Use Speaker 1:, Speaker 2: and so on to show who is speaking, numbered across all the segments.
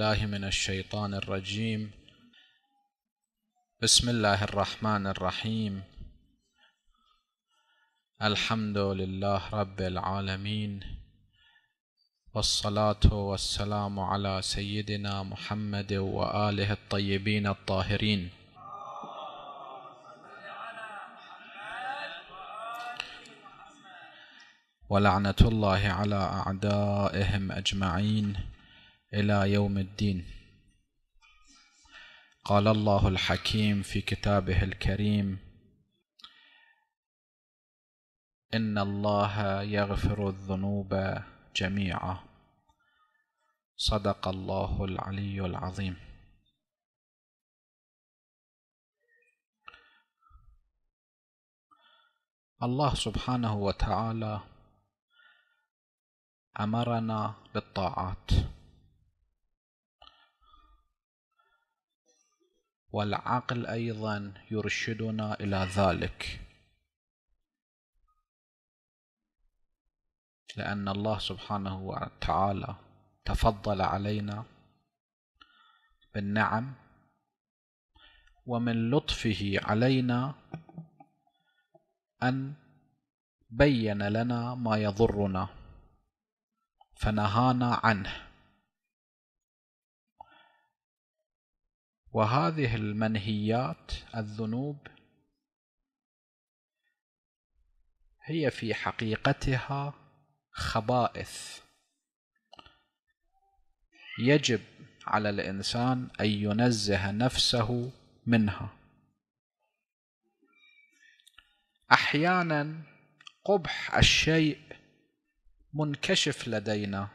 Speaker 1: بالله من الشيطان الرجيم بسم الله الرحمن الرحيم الحمد لله رب العالمين والصلاة والسلام على سيدنا محمد وآله الطيبين الطاهرين ولعنة الله على أعدائهم أجمعين إلى يوم الدين قال الله الحكيم في كتابه الكريم إن الله يغفر الذنوب جميعا صدق الله العلي العظيم الله سبحانه وتعالى امرنا بالطاعات والعقل ايضا يرشدنا الى ذلك لان الله سبحانه وتعالى تفضل علينا بالنعم ومن لطفه علينا ان بين لنا ما يضرنا فنهانا عنه وهذه المنهيات الذنوب هي في حقيقتها خبائث يجب على الانسان ان ينزه نفسه منها احيانا قبح الشيء منكشف لدينا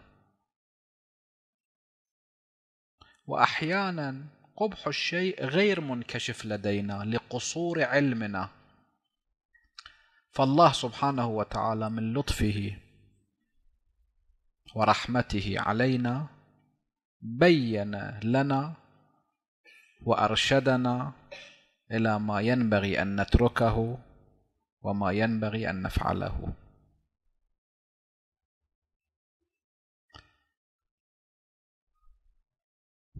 Speaker 1: واحيانا قبح الشيء غير منكشف لدينا لقصور علمنا فالله سبحانه وتعالى من لطفه ورحمته علينا بين لنا وارشدنا الى ما ينبغي ان نتركه وما ينبغي ان نفعله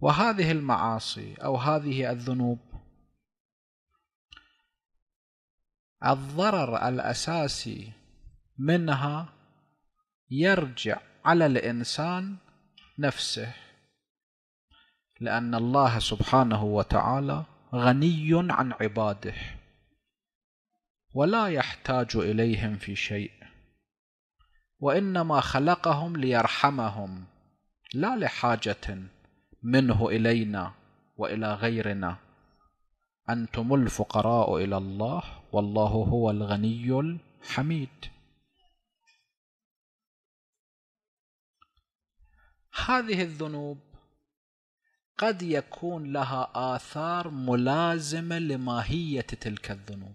Speaker 1: وهذه المعاصي أو هذه الذنوب الضرر الأساسي منها يرجع على الإنسان نفسه لأن الله سبحانه وتعالى غني عن عباده ولا يحتاج إليهم في شيء وإنما خلقهم ليرحمهم لا لحاجة منه الينا والى غيرنا انتم الفقراء الى الله والله هو الغني الحميد هذه الذنوب قد يكون لها آثار ملازمة لماهية تلك الذنوب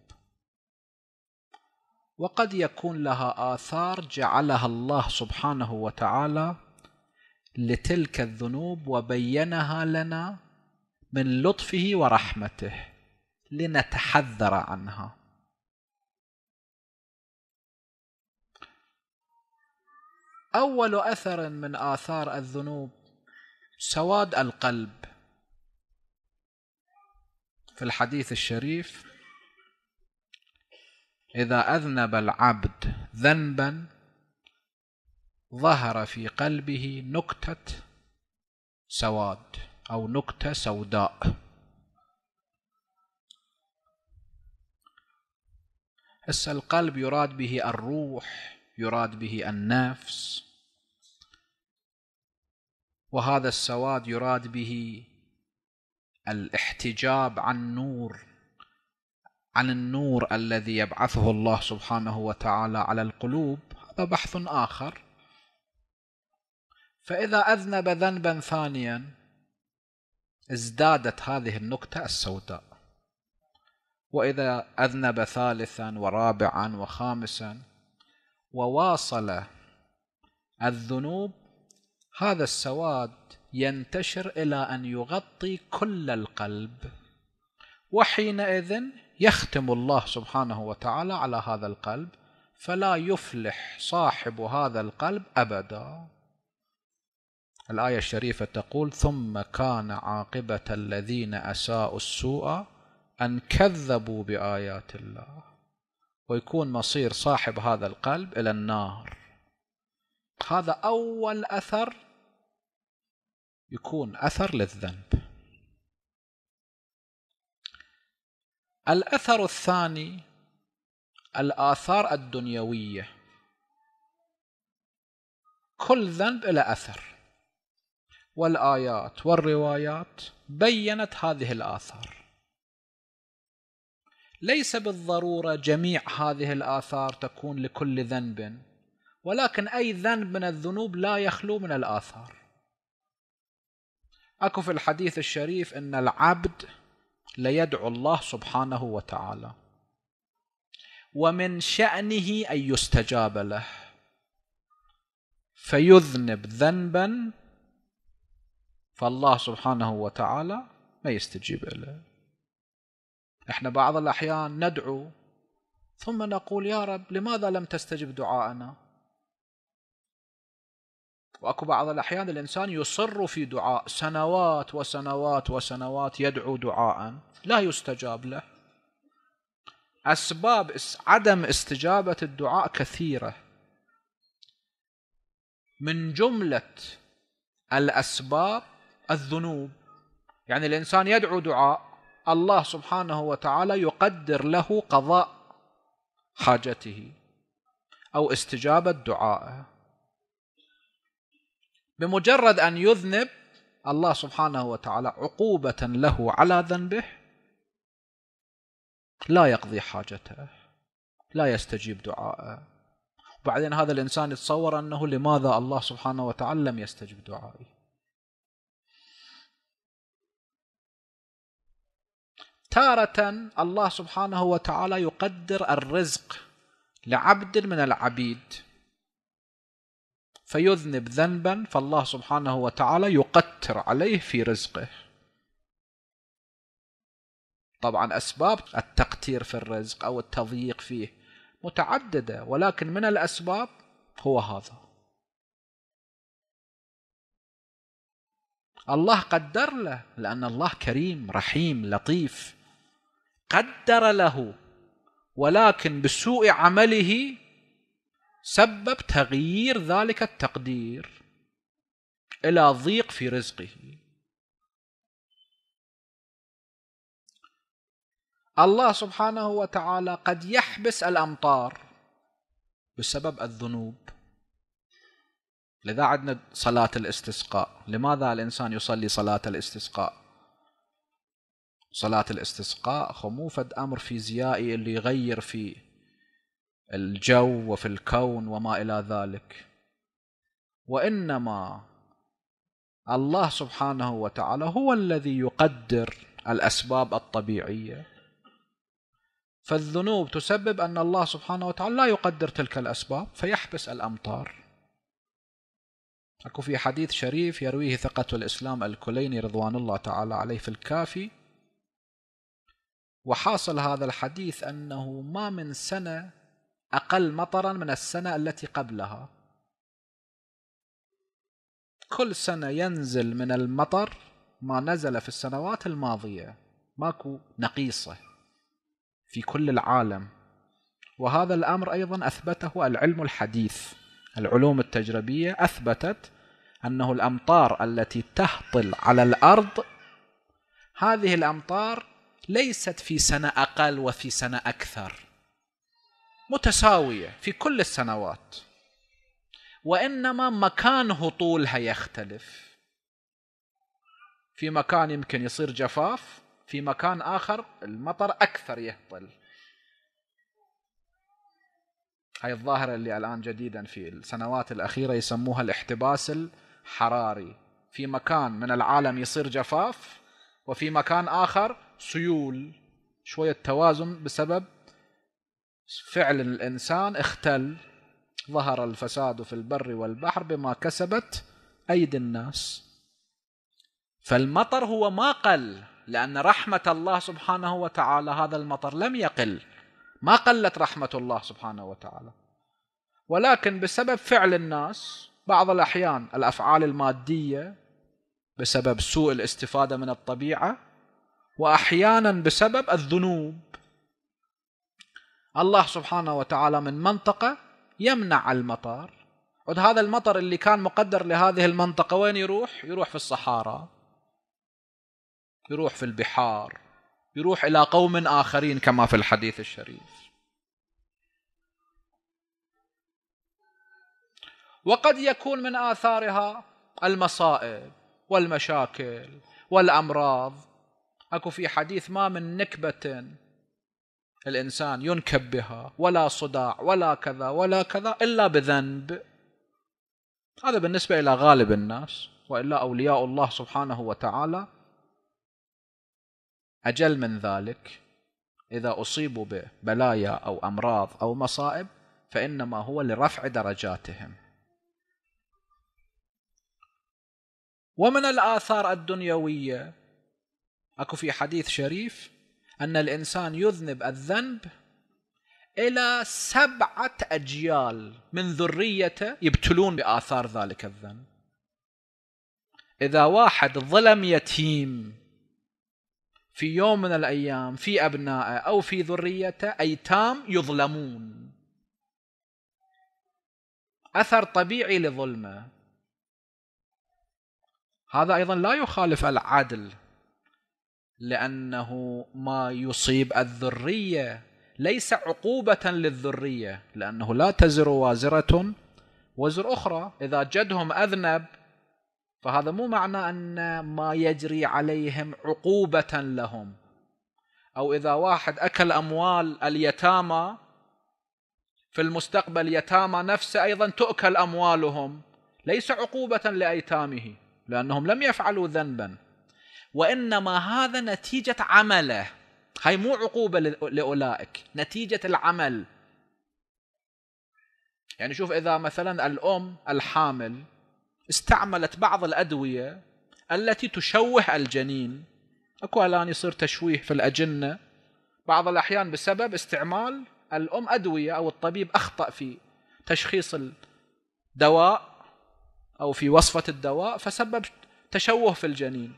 Speaker 1: وقد يكون لها آثار جعلها الله سبحانه وتعالى لتلك الذنوب وبينها لنا من لطفه ورحمته لنتحذر عنها اول اثر من اثار الذنوب سواد القلب في الحديث الشريف اذا اذنب العبد ذنبا ظهر في قلبه نكتة سواد أو نكتة سوداء هسه القلب يراد به الروح يراد به النفس وهذا السواد يراد به الاحتجاب عن نور عن النور الذي يبعثه الله سبحانه وتعالى على القلوب هذا بحث آخر فإذا أذنب ذنبا ثانيا ازدادت هذه النكتة السوداء وإذا أذنب ثالثا ورابعا وخامسا وواصل الذنوب هذا السواد ينتشر إلى أن يغطي كل القلب وحينئذ يختم الله سبحانه وتعالى على هذا القلب فلا يفلح صاحب هذا القلب أبدا الآية الشريفة تقول ثم كان عاقبة الذين أساءوا السوء أن كذبوا بآيات الله ويكون مصير صاحب هذا القلب إلى النار هذا أول أثر يكون أثر للذنب الأثر الثاني الآثار الدنيوية كل ذنب له أثر والآيات والروايات بينت هذه الآثار ليس بالضرورة جميع هذه الآثار تكون لكل ذنب ولكن أي ذنب من الذنوب لا يخلو من الآثار أكو في الحديث الشريف أن العبد ليدعو الله سبحانه وتعالى ومن شأنه أن يستجاب له فيذنب ذنبا فالله سبحانه وتعالى ما يستجيب له احنا بعض الأحيان ندعو ثم نقول يا رب لماذا لم تستجب دعاءنا واكو بعض الاحيان الانسان يصر في دعاء سنوات وسنوات وسنوات يدعو دعاء لا يستجاب له اسباب عدم استجابه الدعاء كثيره من جمله الاسباب الذنوب يعني الإنسان يدعو دعاء الله سبحانه وتعالى يقدر له قضاء حاجته أو استجابة دعائه بمجرد أن يذنب الله سبحانه وتعالى عقوبة له على ذنبه لا يقضي حاجته لا يستجيب دعائه وبعدين هذا الإنسان يتصور أنه لماذا الله سبحانه وتعالى لم يستجب دعائي تارة الله سبحانه وتعالى يقدر الرزق لعبد من العبيد فيذنب ذنبا فالله سبحانه وتعالى يقتر عليه في رزقه طبعا أسباب التقتير في الرزق أو التضييق فيه متعددة ولكن من الأسباب هو هذا الله قدر له لأن الله كريم رحيم لطيف قدر له ولكن بسوء عمله سبب تغيير ذلك التقدير الى ضيق في رزقه الله سبحانه وتعالى قد يحبس الامطار بسبب الذنوب لذا عندنا صلاه الاستسقاء لماذا الانسان يصلي صلاه الاستسقاء صلاة الاستسقاء خو مو فد أمر فيزيائي اللي يغير في الجو وفي الكون وما إلى ذلك وإنما الله سبحانه وتعالى هو الذي يقدر الأسباب الطبيعية فالذنوب تسبب أن الله سبحانه وتعالى لا يقدر تلك الأسباب فيحبس الأمطار أكو في حديث شريف يرويه ثقة الإسلام الكليني رضوان الله تعالى عليه في الكافي وحاصل هذا الحديث أنه ما من سنة أقل مطرا من السنة التي قبلها كل سنة ينزل من المطر ما نزل في السنوات الماضية ماكو نقيصة في كل العالم وهذا الأمر أيضا أثبته العلم الحديث العلوم التجريبية أثبتت أنه الأمطار التي تهطل على الأرض هذه الأمطار ليست في سنة أقل وفي سنة أكثر متساوية في كل السنوات وإنما مكان هطولها يختلف في مكان يمكن يصير جفاف في مكان آخر المطر أكثر يهطل هاي الظاهرة اللي الآن جديدا في السنوات الأخيرة يسموها الاحتباس الحراري في مكان من العالم يصير جفاف وفي مكان آخر سيول شوية توازن بسبب فعل الإنسان اختل ظهر الفساد في البر والبحر بما كسبت أيدي الناس فالمطر هو ما قل لأن رحمة الله سبحانه وتعالى هذا المطر لم يقل ما قلت رحمة الله سبحانه وتعالى ولكن بسبب فعل الناس بعض الأحيان الأفعال المادية بسبب سوء الاستفاده من الطبيعه واحيانا بسبب الذنوب الله سبحانه وتعالى من منطقه يمنع المطر هذا المطر اللي كان مقدر لهذه المنطقه وين يروح يروح في الصحارى يروح في البحار يروح الى قوم اخرين كما في الحديث الشريف وقد يكون من اثارها المصائب والمشاكل والامراض اكو في حديث ما من نكبه الانسان ينكب بها ولا صداع ولا كذا ولا كذا الا بذنب هذا بالنسبه الى غالب الناس والا اولياء الله سبحانه وتعالى اجل من ذلك اذا اصيبوا ببلايا او امراض او مصائب فانما هو لرفع درجاتهم ومن الآثار الدنيوية أكو في حديث شريف أن الإنسان يذنب الذنب إلى سبعة أجيال من ذريته يبتلون بآثار ذلك الذنب إذا واحد ظلم يتيم في يوم من الأيام في أبنائه أو في ذريته أيتام يظلمون أثر طبيعي لظلمه هذا أيضا لا يخالف العدل لأنه ما يصيب الذرية ليس عقوبة للذرية لأنه لا تزر وازرة وزر أخرى إذا جدهم أذنب فهذا مو معنى أن ما يجري عليهم عقوبة لهم أو إذا واحد أكل أموال اليتامى في المستقبل يتامى نفسه أيضا تؤكل أموالهم ليس عقوبة لأيتامه لأنهم لم يفعلوا ذنبا وإنما هذا نتيجة عمله هاي مو عقوبة لأولئك نتيجة العمل يعني شوف إذا مثلا الأم الحامل استعملت بعض الأدوية التي تشوه الجنين اكو الان يصير تشويه في الاجنه بعض الاحيان بسبب استعمال الام ادويه او الطبيب اخطا في تشخيص الدواء أو في وصفة الدواء فسبب تشوه في الجنين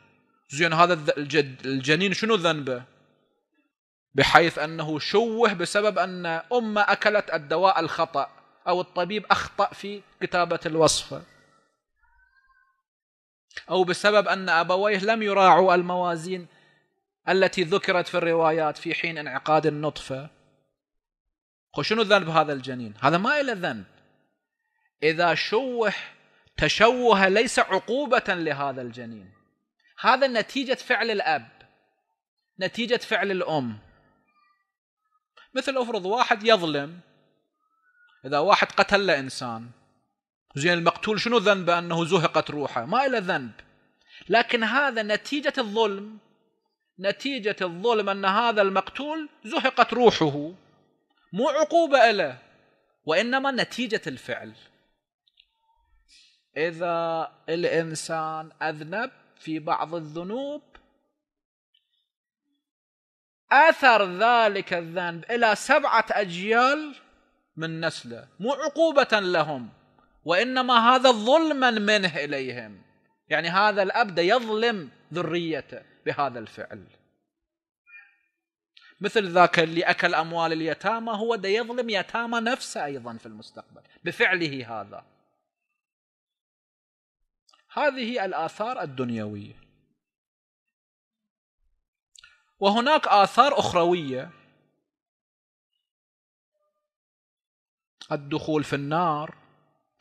Speaker 1: زين هذا الجد الجنين شنو ذنبه بحيث أنه شوه بسبب أن أمه أكلت الدواء الخطأ أو الطبيب أخطأ في كتابة الوصفة أو بسبب أن أبويه لم يراعوا الموازين التي ذكرت في الروايات في حين انعقاد النطفة شنو ذنب هذا الجنين هذا ما إلى ذنب إذا شوه تشوه ليس عقوبة لهذا الجنين هذا نتيجة فعل الأب نتيجة فعل الأم مثل أفرض واحد يظلم إذا واحد قتل إنسان زين المقتول شنو ذنبه أنه زهقت روحه ما إلى ذنب لكن هذا نتيجة الظلم نتيجة الظلم أن هذا المقتول زهقت روحه مو عقوبة له وإنما نتيجة الفعل اذا الانسان اذنب في بعض الذنوب اثر ذلك الذنب الى سبعه اجيال من نسله مو عقوبه لهم وانما هذا ظلما منه اليهم يعني هذا الاب يظلم ذريته بهذا الفعل مثل ذاك اللي اكل اموال اليتامى هو ده يظلم يتامى نفسه ايضا في المستقبل بفعله هذا هذه الآثار الدنيوية وهناك آثار أخروية الدخول في النار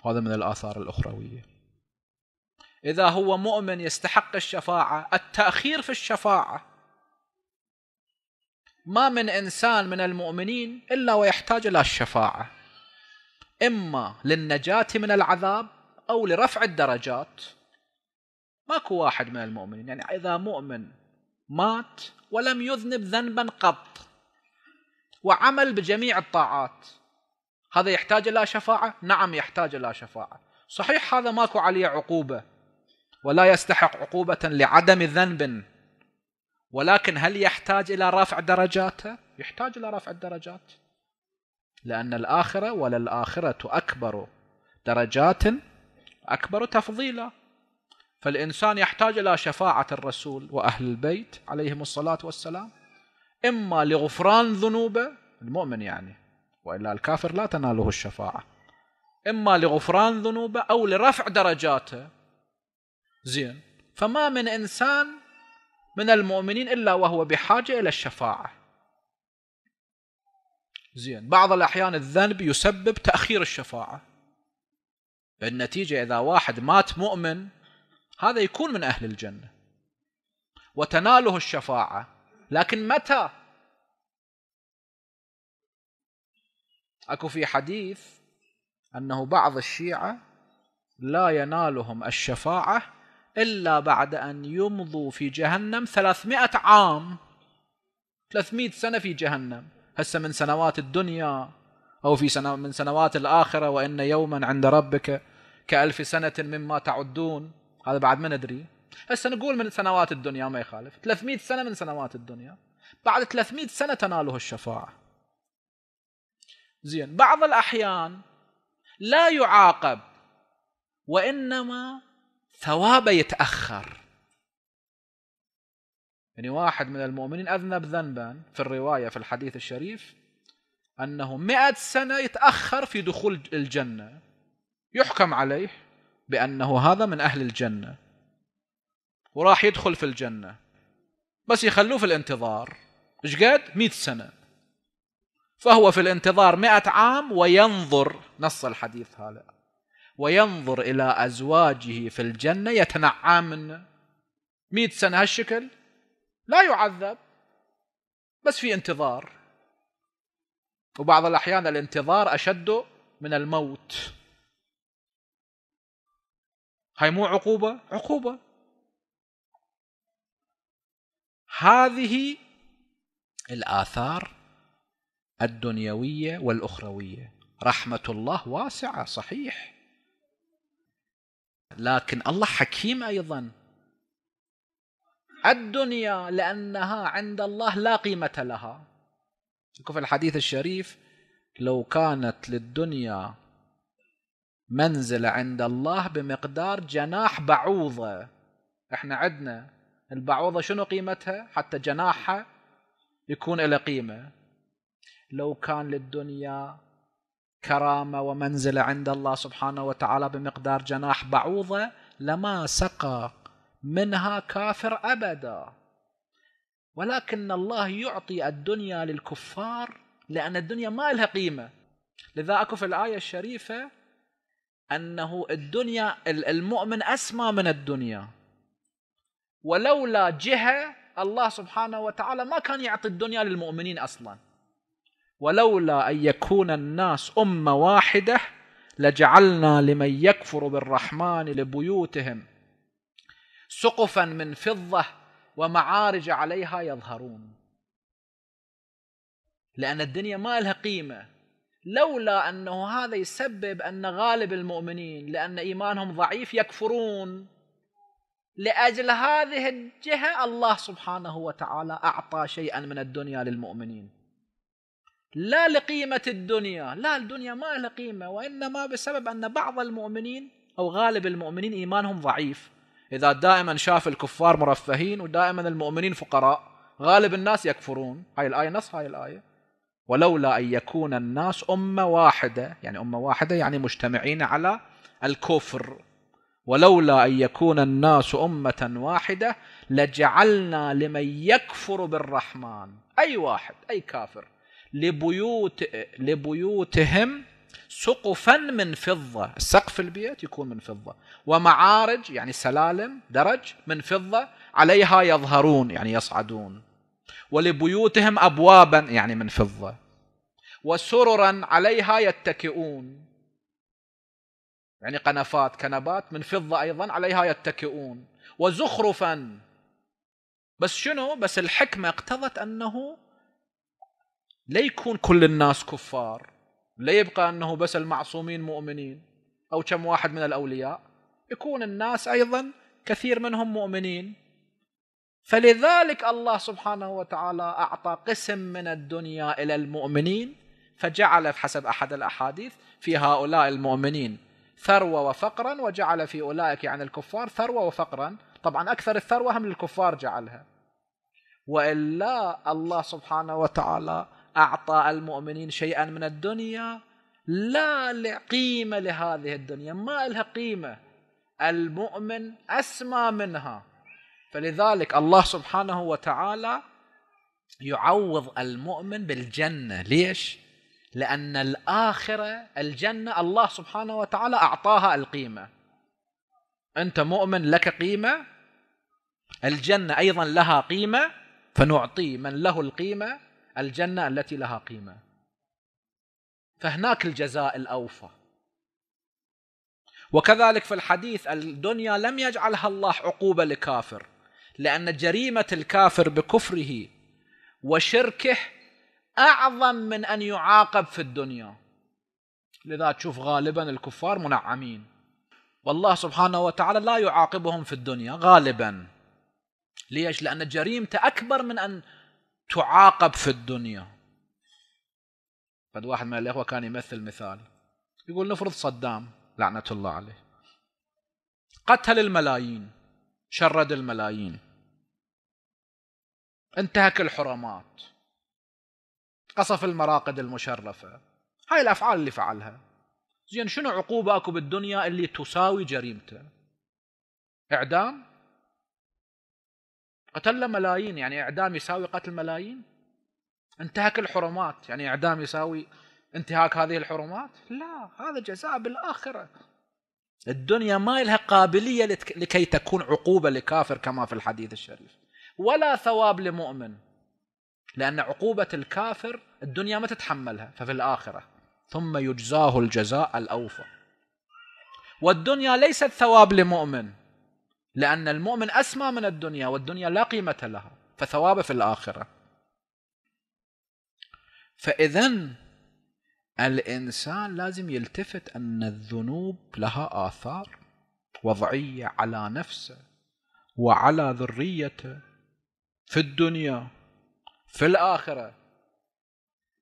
Speaker 1: هذا من الآثار الأخروية إذا هو مؤمن يستحق الشفاعة التأخير في الشفاعة ما من إنسان من المؤمنين إلا ويحتاج إلى الشفاعة إما للنجاة من العذاب أو لرفع الدرجات ماكو واحد من المؤمنين يعني إذا مؤمن مات ولم يذنب ذنبا قط وعمل بجميع الطاعات هذا يحتاج إلى شفاعة؟ نعم يحتاج إلى شفاعة صحيح هذا ماكو عليه عقوبة ولا يستحق عقوبة لعدم ذنب ولكن هل يحتاج إلى رفع درجاته؟ يحتاج إلى رفع الدرجات لأن الآخرة وللآخرة أكبر درجات أكبر تفضيلا فالإنسان يحتاج إلى شفاعة الرسول وأهل البيت عليهم الصلاة والسلام إما لغفران ذنوبه المؤمن يعني وإلا الكافر لا تناله الشفاعة إما لغفران ذنوبه أو لرفع درجاته زين فما من إنسان من المؤمنين إلا وهو بحاجة إلى الشفاعة زين بعض الأحيان الذنب يسبب تأخير الشفاعة بالنتيجة إذا واحد مات مؤمن هذا يكون من أهل الجنة وتناله الشفاعة لكن متى أكو في حديث أنه بعض الشيعة لا ينالهم الشفاعة إلا بعد أن يمضوا في جهنم 300 عام 300 سنة في جهنم هسه من سنوات الدنيا أو في سنة من سنوات الآخرة وإن يوما عند ربك كألف سنة مما تعدون هذا بعد ما ندري هسه نقول من سنوات الدنيا ما يخالف 300 سنة من سنوات الدنيا بعد 300 سنة تناله الشفاعة زين بعض الأحيان لا يعاقب وإنما ثوابه يتأخر يعني واحد من المؤمنين أذنب ذنبا في الرواية في الحديث الشريف أنه مئة سنة يتأخر في دخول الجنة يحكم عليه بأنه هذا من أهل الجنة وراح يدخل في الجنة بس يخلوه في الانتظار ايش قد؟ 100 سنة فهو في الانتظار مئة عام وينظر نص الحديث هذا وينظر إلى أزواجه في الجنة يتنعم منه مئة سنة هالشكل لا يعذب بس في انتظار وبعض الأحيان الانتظار أشد من الموت هاي مو عقوبه عقوبه هذه الاثار الدنيويه والاخرويه رحمه الله واسعه صحيح لكن الله حكيم ايضا الدنيا لانها عند الله لا قيمه لها في الحديث الشريف لو كانت للدنيا منزلة عند الله بمقدار جناح بعوضة احنا عندنا البعوضة شنو قيمتها حتى جناحها يكون له قيمة لو كان للدنيا كرامة ومنزلة عند الله سبحانه وتعالى بمقدار جناح بعوضة لما سقى منها كافر أبدا ولكن الله يعطي الدنيا للكفار لأن الدنيا ما لها قيمة لذا أكو في الآية الشريفة أنه الدنيا المؤمن أسمى من الدنيا ولولا جهة الله سبحانه وتعالى ما كان يعطي الدنيا للمؤمنين أصلا ولولا أن يكون الناس أمة واحدة لجعلنا لمن يكفر بالرحمن لبيوتهم سقفا من فضة ومعارج عليها يظهرون لأن الدنيا ما لها قيمة لولا انه هذا يسبب ان غالب المؤمنين لان ايمانهم ضعيف يكفرون لاجل هذه الجهه الله سبحانه وتعالى اعطى شيئا من الدنيا للمؤمنين لا لقيمه الدنيا لا الدنيا ما لها قيمه وانما بسبب ان بعض المؤمنين او غالب المؤمنين ايمانهم ضعيف اذا دائما شاف الكفار مرفهين ودائما المؤمنين فقراء غالب الناس يكفرون هاي الايه نص هاي الايه ولولا أن يكون الناس أمة واحدة يعني أمة واحدة يعني مجتمعين على الكفر ولولا أن يكون الناس أمة واحدة لجعلنا لمن يكفر بالرحمن أي واحد أي كافر لبيوت لبيوتهم سقفا من فضة السقف البيت يكون من فضة ومعارج يعني سلالم درج من فضة عليها يظهرون يعني يصعدون ولبيوتهم أبوابا يعني من فضة وسررا عليها يتكئون يعني قنفات كنبات من فضة أيضا عليها يتكئون وزخرفا بس شنو بس الحكمة اقتضت أنه لا يكون كل الناس كفار لا يبقى أنه بس المعصومين مؤمنين أو كم واحد من الأولياء يكون الناس أيضا كثير منهم مؤمنين فلذلك الله سبحانه وتعالى أعطى قسم من الدنيا إلى المؤمنين فجعل حسب أحد الأحاديث في هؤلاء المؤمنين ثروة وفقرا وجعل في أولئك يعني الكفار ثروة وفقرا طبعا أكثر الثروة هم للكفار جعلها وإلا الله سبحانه وتعالى أعطى المؤمنين شيئا من الدنيا لا لقيمه لهذه الدنيا ما لها قيمة المؤمن أسمى منها فلذلك الله سبحانه وتعالى يعوض المؤمن بالجنة ليش؟ لأن الآخرة الجنة الله سبحانه وتعالى أعطاها القيمة أنت مؤمن لك قيمة الجنة أيضا لها قيمة فنعطي من له القيمة الجنة التي لها قيمة فهناك الجزاء الأوفى وكذلك في الحديث الدنيا لم يجعلها الله عقوبة لكافر لأن جريمة الكافر بكفره وشركه أعظم من أن يعاقب في الدنيا لذا تشوف غالبا الكفار منعمين والله سبحانه وتعالى لا يعاقبهم في الدنيا غالبا ليش لأن جريمته أكبر من أن تعاقب في الدنيا قد واحد من الإخوة كان يمثل مثال يقول نفرض صدام لعنة الله عليه قتل الملايين شرد الملايين انتهك الحرمات قصف المراقد المشرفة هاي الأفعال اللي فعلها زين شنو عقوبة أكو بالدنيا اللي تساوي جريمته إعدام قتل ملايين يعني إعدام يساوي قتل ملايين انتهك الحرمات يعني إعدام يساوي انتهاك هذه الحرمات لا هذا جزاء بالآخرة الدنيا ما لها قابلية لكي تكون عقوبة لكافر كما في الحديث الشريف ولا ثواب لمؤمن لأن عقوبة الكافر الدنيا ما تتحملها ففي الآخرة ثم يجزاه الجزاء الأوفى والدنيا ليست ثواب لمؤمن لأن المؤمن أسمى من الدنيا والدنيا لا قيمة لها فثوابه في الآخرة فإذا الانسان لازم يلتفت ان الذنوب لها اثار وضعيه على نفسه وعلى ذريته في الدنيا في الاخره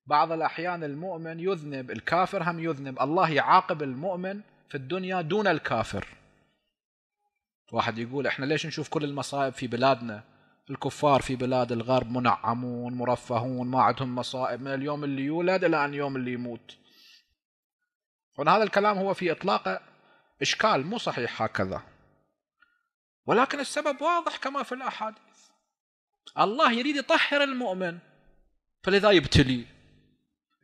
Speaker 1: بعض الاحيان المؤمن يذنب الكافر هم يذنب الله يعاقب المؤمن في الدنيا دون الكافر واحد يقول احنا ليش نشوف كل المصائب في بلادنا الكفار في بلاد الغرب منعمون مرفهون ما عندهم مصائب من اليوم اللي يولد إلى أن يوم اللي يموت هنا هذا الكلام هو في إطلاقه إشكال مو صحيح هكذا ولكن السبب واضح كما في الأحاديث الله يريد يطهر المؤمن فلذا يبتلي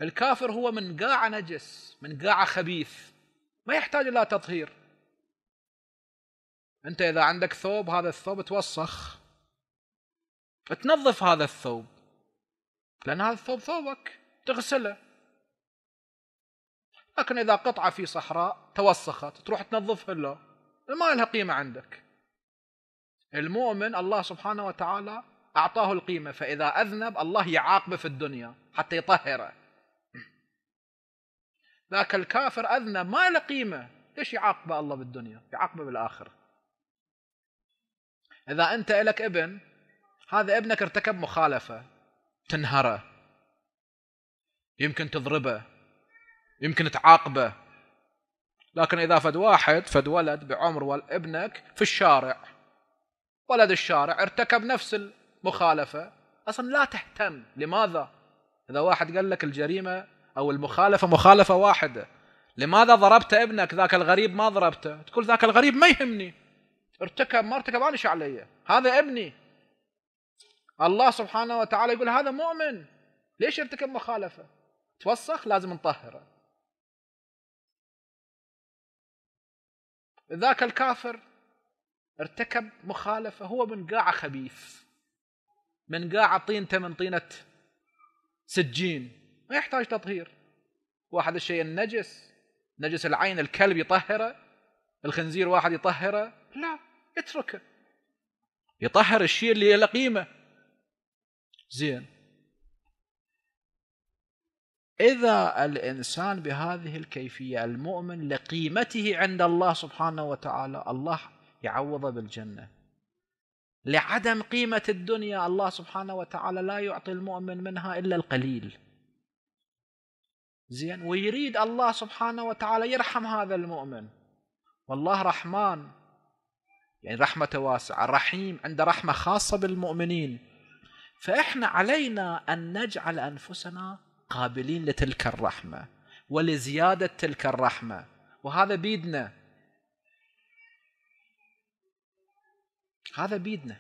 Speaker 1: الكافر هو من قاع نجس من قاع خبيث ما يحتاج إلى تطهير أنت إذا عندك ثوب هذا الثوب توسخ تنظف هذا الثوب لان هذا الثوب ثوبك تغسله لكن اذا قطعه في صحراء توسخت تروح تنظفها له ما لها قيمه عندك المؤمن الله سبحانه وتعالى اعطاه القيمه فاذا اذنب الله يعاقبه في الدنيا حتى يطهره ذاك الكافر اذنب ما له قيمه ليش يعاقبه الله بالدنيا يعاقبه بالاخره اذا انت لك ابن هذا ابنك ارتكب مخالفه تنهره يمكن تضربه يمكن تعاقبه لكن اذا فد واحد فد ولد بعمر ابنك في الشارع ولد الشارع ارتكب نفس المخالفه اصلا لا تهتم لماذا اذا واحد قال لك الجريمه او المخالفه مخالفه واحده لماذا ضربت ابنك ذاك الغريب ما ضربته تقول ذاك الغريب ما يهمني ارتكب ما ارتكب انا علي هذا ابني الله سبحانه وتعالى يقول هذا مؤمن ليش يرتكب مخالفه؟ توسخ لازم نطهره ذاك الكافر ارتكب مخالفه هو من قاعه خبيث من قاعه طينته من طينه سجين ما يحتاج تطهير واحد الشيء النجس نجس العين الكلب يطهره الخنزير واحد يطهره لا اتركه يطهر الشيء اللي له قيمه زين إذا الإنسان بهذه الكيفية المؤمن لقيمته عند الله سبحانه وتعالى الله يعوضه بالجنة لعدم قيمة الدنيا الله سبحانه وتعالى لا يعطي المؤمن منها إلا القليل زين ويريد الله سبحانه وتعالى يرحم هذا المؤمن والله رحمن يعني رحمة واسعة رحيم عنده رحمة خاصة بالمؤمنين فإحنا علينا أن نجعل أنفسنا قابلين لتلك الرحمة ولزيادة تلك الرحمة وهذا بيدنا هذا بيدنا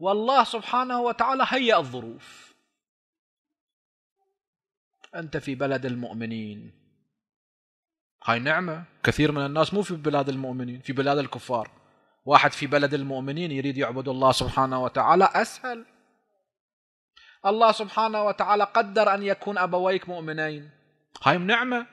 Speaker 1: والله سبحانه وتعالى هيأ الظروف أنت في بلد المؤمنين هاي نعمة كثير من الناس مو في بلاد المؤمنين في بلاد الكفار واحد في بلد المؤمنين يريد يعبد الله سبحانه وتعالى أسهل الله سبحانه وتعالى قدر أن يكون أبويك مؤمنين هاي نعمة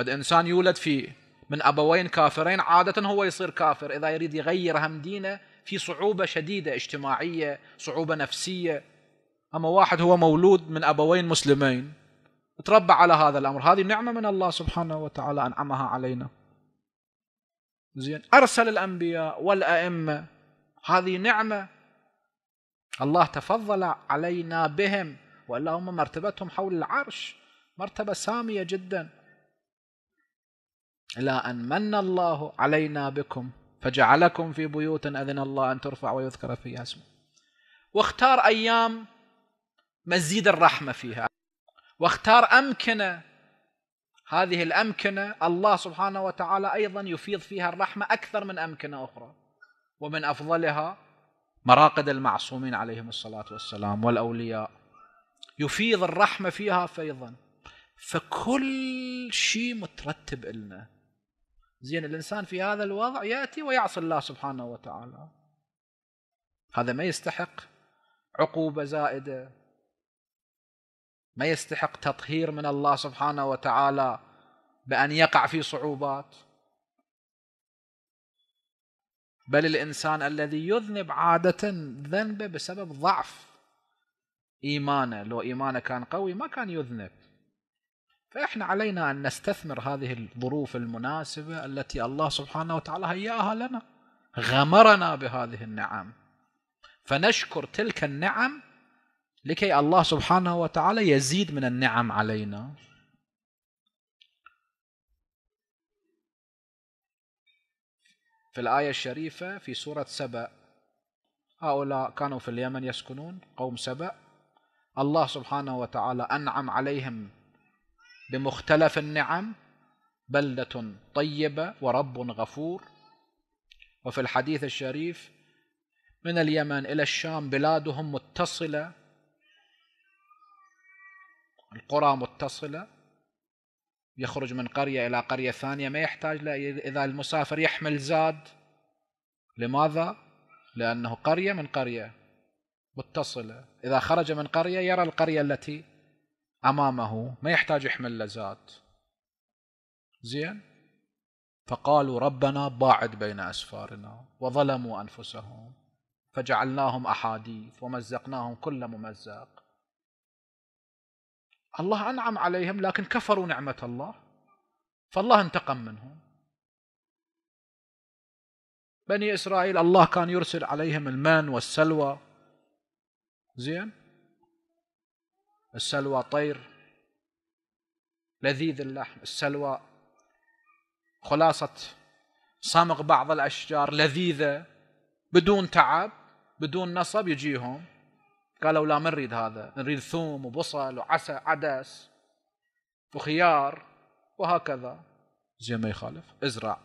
Speaker 1: انسان يولد في من أبوين كافرين عادة هو يصير كافر إذا يريد يغير هم دينه في صعوبة شديدة اجتماعية صعوبة نفسية أما واحد هو مولود من أبوين مسلمين تربى على هذا الأمر هذه نعمة من الله سبحانه وتعالى أنعمها علينا زين أرسل الأنبياء والأئمة هذه نعمة الله تفضل علينا بهم وإلا هم مرتبتهم حول العرش مرتبة سامية جدا إلى أن من الله علينا بكم فجعلكم في بيوت أذن الله أن ترفع ويذكر فيها اسمه واختار أيام مزيد الرحمة فيها واختار أمكنة هذه الأمكنة الله سبحانه وتعالى أيضا يفيض فيها الرحمة أكثر من أمكنة أخرى ومن أفضلها مراقد المعصومين عليهم الصلاة والسلام والأولياء يفيض الرحمة فيها فيضا فكل شيء مترتب لنا زين الإنسان في هذا الوضع يأتي ويعصي الله سبحانه وتعالى هذا ما يستحق عقوبة زائدة ما يستحق تطهير من الله سبحانه وتعالى بان يقع في صعوبات بل الانسان الذي يذنب عاده ذنبه بسبب ضعف ايمانه لو ايمانه كان قوي ما كان يذنب فاحنا علينا ان نستثمر هذه الظروف المناسبه التي الله سبحانه وتعالى هياها لنا غمرنا بهذه النعم فنشكر تلك النعم لكي الله سبحانه وتعالى يزيد من النعم علينا في الآية الشريفة في سورة سبأ هؤلاء كانوا في اليمن يسكنون قوم سبأ الله سبحانه وتعالى أنعم عليهم بمختلف النعم بلدة طيبة ورب غفور وفي الحديث الشريف من اليمن إلى الشام بلادهم متصلة القرى متصلة يخرج من قرية إلى قرية ثانية ما يحتاج إذا المسافر يحمل زاد لماذا؟ لأنه قرية من قرية متصلة إذا خرج من قرية يرى القرية التي أمامه ما يحتاج يحمل لزاد زين فقالوا ربنا باعد بين أسفارنا وظلموا أنفسهم فجعلناهم أحاديث ومزقناهم كل ممزق الله أنعم عليهم لكن كفروا نعمة الله فالله انتقم منهم بني إسرائيل الله كان يرسل عليهم المن والسلوى زين السلوى طير لذيذ اللحم السلوى خلاصة صمغ بعض الأشجار لذيذة بدون تعب بدون نصب يجيهم قالوا لا ما نريد هذا نريد ثوم وبصل وعسل عدس وخيار وهكذا زين ما يخالف ازرع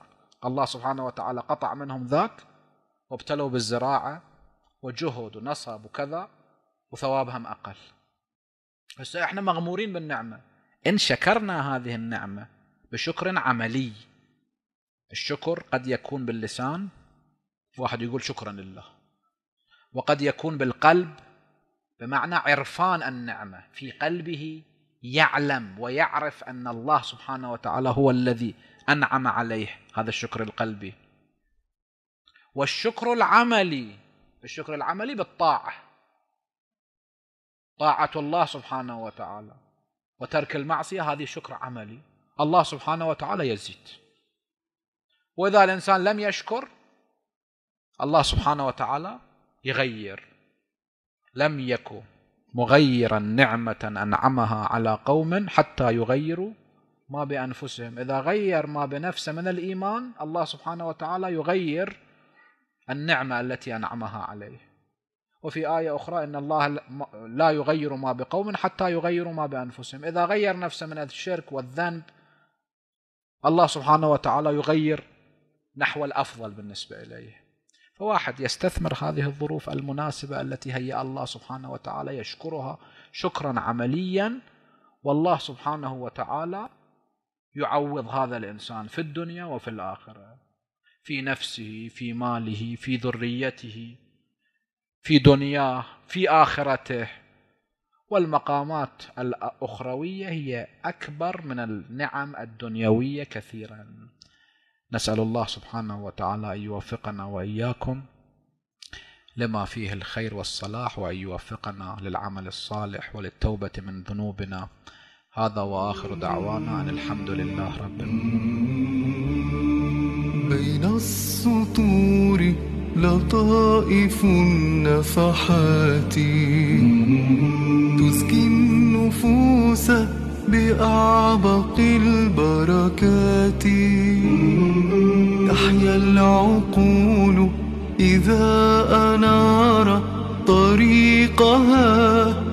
Speaker 1: الله سبحانه وتعالى قطع منهم ذاك وابتلوا بالزراعة وجهد ونصب وكذا وثوابهم أقل هسه احنا مغمورين بالنعمة إن شكرنا هذه النعمة بشكر عملي الشكر قد يكون باللسان واحد يقول شكرا لله وقد يكون بالقلب بمعنى عرفان النعمه في قلبه يعلم ويعرف ان الله سبحانه وتعالى هو الذي انعم عليه هذا الشكر القلبي والشكر العملي الشكر العملي بالطاعه طاعه الله سبحانه وتعالى وترك المعصيه هذه شكر عملي الله سبحانه وتعالى يزيد واذا الانسان لم يشكر الله سبحانه وتعالى يغير لم يكن مغيرا نعمة أنعمها على قوم حتى يغيروا ما بأنفسهم إذا غير ما بنفسه من الإيمان الله سبحانه وتعالى يغير النعمة التي أنعمها عليه وفي آية أخرى إن الله لا يغير ما بقوم حتى يغيروا ما بأنفسهم إذا غير نفسه من الشرك والذنب الله سبحانه وتعالى يغير نحو الأفضل بالنسبة إليه فواحد يستثمر هذه الظروف المناسبة التي هيأ الله سبحانه وتعالى يشكرها شكرا عمليا والله سبحانه وتعالى يعوض هذا الإنسان في الدنيا وفي الآخرة في نفسه في ماله في ذريته في دنياه في آخرته والمقامات الأخروية هي أكبر من النعم الدنيوية كثيرا نسأل الله سبحانه وتعالى أن يوفقنا وإياكم لما فيه الخير والصلاح وأن يوفقنا للعمل الصالح وللتوبة من ذنوبنا هذا وآخر دعوانا أن الحمد لله رب
Speaker 2: العالمين بين السطور لطائف النفحات تزكي النفوس بأعبق البركات تحيا العقول إذا أنار طريقها